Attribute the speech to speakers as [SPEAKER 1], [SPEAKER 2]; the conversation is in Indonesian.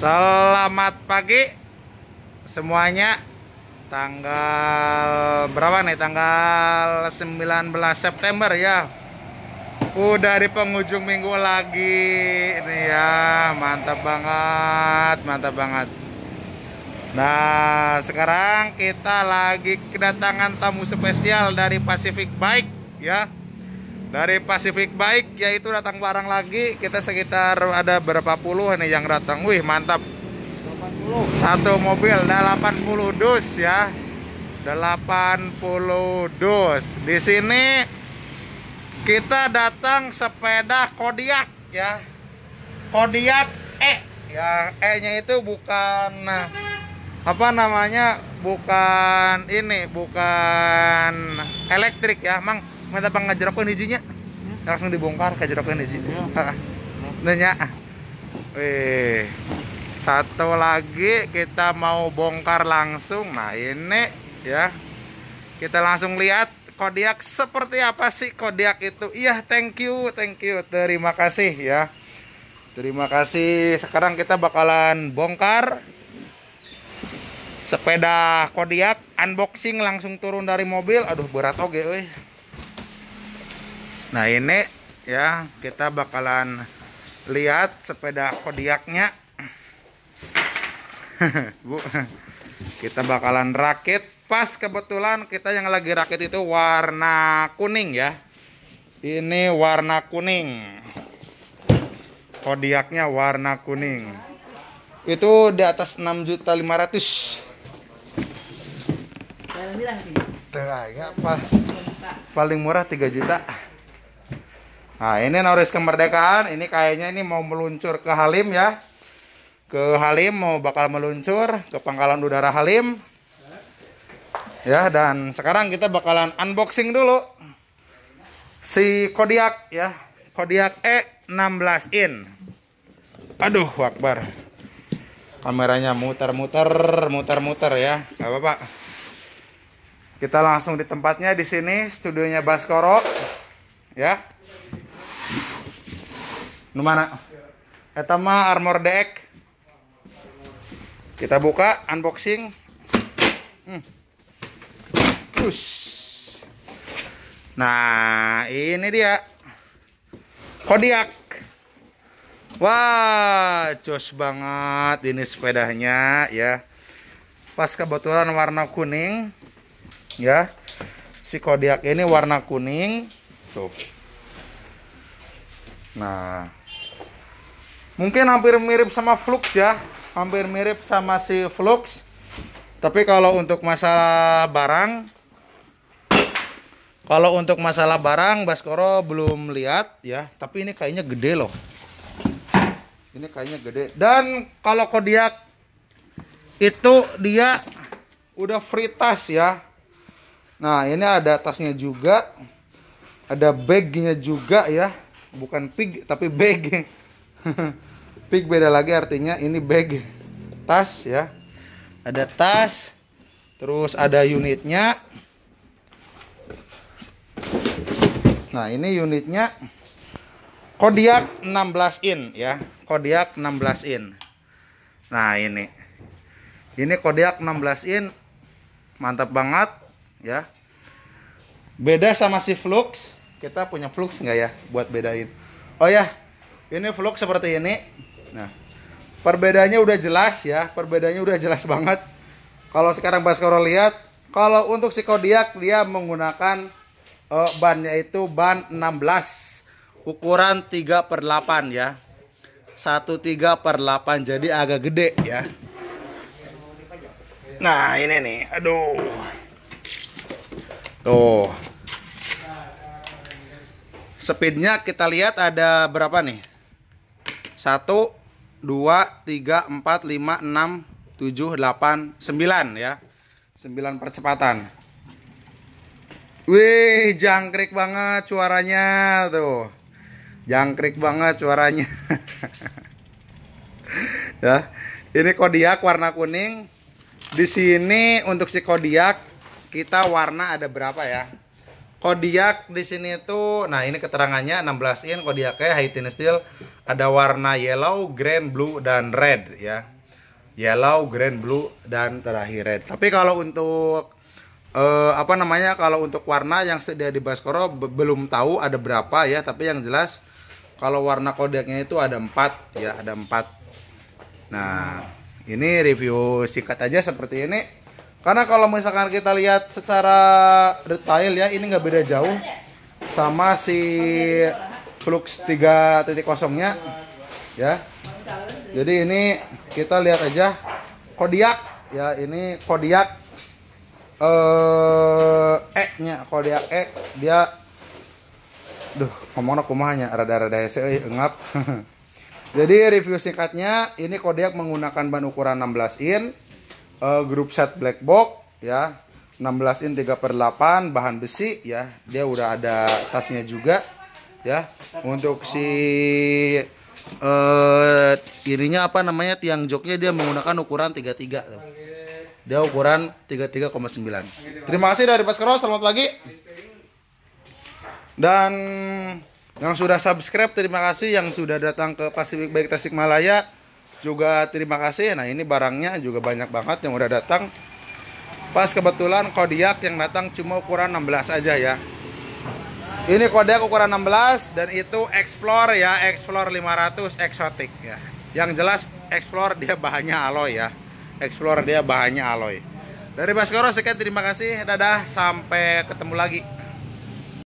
[SPEAKER 1] Selamat pagi semuanya. Tanggal berapa nih? Tanggal 19 September ya. Udah di penghujung minggu lagi. Ini ya, mantap banget, mantap banget. Nah, sekarang kita lagi kedatangan tamu spesial dari Pacific Bike ya dari Pacific Bike yaitu datang barang lagi kita sekitar ada berapa puluh nih yang datang wih mantap 80. satu mobil delapan 80 dus ya 80 dus di sini kita datang sepeda Kodiak ya Kodiak E ya E nya itu bukan apa namanya bukan ini bukan elektrik ya mang mata pang ngejerokin hijinya hmm? langsung dibongkar ke hiji iya. nanya Wih, satu lagi kita mau bongkar langsung nah ini ya kita langsung lihat Kodiak seperti apa sih Kodiak itu iya thank you thank you terima kasih ya terima kasih sekarang kita bakalan bongkar sepeda Kodiak unboxing langsung turun dari mobil aduh berat oke. okay, Nah ini ya kita bakalan lihat sepeda kodiaknya. Bu, kita bakalan rakit. Pas kebetulan kita yang lagi rakit itu warna kuning ya. Ini warna kuning. Kodiaknya warna kuning. Itu di atas 6.500. ratus ya, pas Paling murah 3 juta. Nah, ini Noris kemerdekaan. Ini kayaknya ini mau meluncur ke Halim ya. Ke Halim mau bakal meluncur ke pangkalan udara Halim. Ya, dan sekarang kita bakalan unboxing dulu si Kodiak ya. Kodiak E16 in. Aduh, wakbar. Kameranya muter-muter, muter-muter ya. Gak apa-apa. Kita langsung di tempatnya di sini studionya Baskoro. Ya. Nu mana? Eta mah armor deck. Kita buka unboxing. Hmm. Nah, ini dia. Kodiak. Wah, jos banget ini sepedanya ya. Pas kebetulan warna kuning ya. Si Kodiak ini warna kuning. Tuh. Nah, mungkin hampir mirip sama Flux ya hampir mirip sama si Flux tapi kalau untuk masalah barang kalau untuk masalah barang Baskoro belum lihat ya tapi ini kayaknya gede loh ini kayaknya gede dan kalau Kodiak itu dia udah free tas ya nah ini ada tasnya juga ada bagnya juga ya bukan pig tapi bag Pig beda lagi artinya ini bag tas ya. Ada tas, terus ada unitnya. Nah, ini unitnya Kodiak 16 in ya. Kodiak 16 in. Nah, ini. Ini Kodiak 16 in. Mantap banget ya. Beda sama si Flux. Kita punya Flux nggak ya buat bedain? Oh ya, ini vlog seperti ini nah perbedaannya udah jelas ya perbedaannya udah jelas banget kalau sekarang Baskoro lihat kalau untuk si Kodiak dia menggunakan uh, bannya itu ban 16 ukuran 3 per 8 ya 1 3 per 8 jadi agak gede ya nah ini nih aduh tuh speednya kita lihat ada berapa nih satu, dua, tiga, empat, lima, enam, tujuh, delapan, sembilan ya. Sembilan percepatan. Wih, jangkrik banget suaranya tuh. Jangkrik banget suaranya. ya. Ini kodiak warna kuning. Di sini untuk si kodiak kita warna ada berapa ya? Kodiak di sini tuh, nah ini keterangannya 16 in Kodiaknya Haitian Steel ada warna yellow, green, blue dan red ya. Yellow, green, blue dan terakhir red. Tapi kalau untuk eh, apa namanya kalau untuk warna yang sedia di Baskoro belum tahu ada berapa ya, tapi yang jelas kalau warna Kodiaknya itu ada 4 ya, ada 4. Nah, ini review singkat aja seperti ini karena kalau misalkan kita lihat secara detail ya ini nggak beda jauh sama si Flux 3.0 nya ya. Jadi ini kita lihat aja Kodiak ya ini Kodiak eh E nya Kodiak E dia duh ngomong aku mahanya rada-rada hese euy eh, engap. Jadi review singkatnya ini Kodiak menggunakan ban ukuran 16 in uh, grup set black box ya 16 in 3 per 8 bahan besi ya dia udah ada tasnya juga ya untuk si eh ininya apa namanya tiang joknya dia menggunakan ukuran 33 tuh. dia ukuran 33,9 terima kasih dari Baskero selamat pagi dan yang sudah subscribe terima kasih yang sudah datang ke Pasifik Baik Tasikmalaya Malaya juga terima kasih nah ini barangnya juga banyak banget yang udah datang pas kebetulan Kodiak yang datang cuma ukuran 16 aja ya ini Kodiak ukuran 16 dan itu Explore ya Explore 500 eksotik ya yang jelas Explore dia bahannya alloy ya Explore dia bahannya alloy dari Baskoro sekian terima kasih dadah sampai ketemu lagi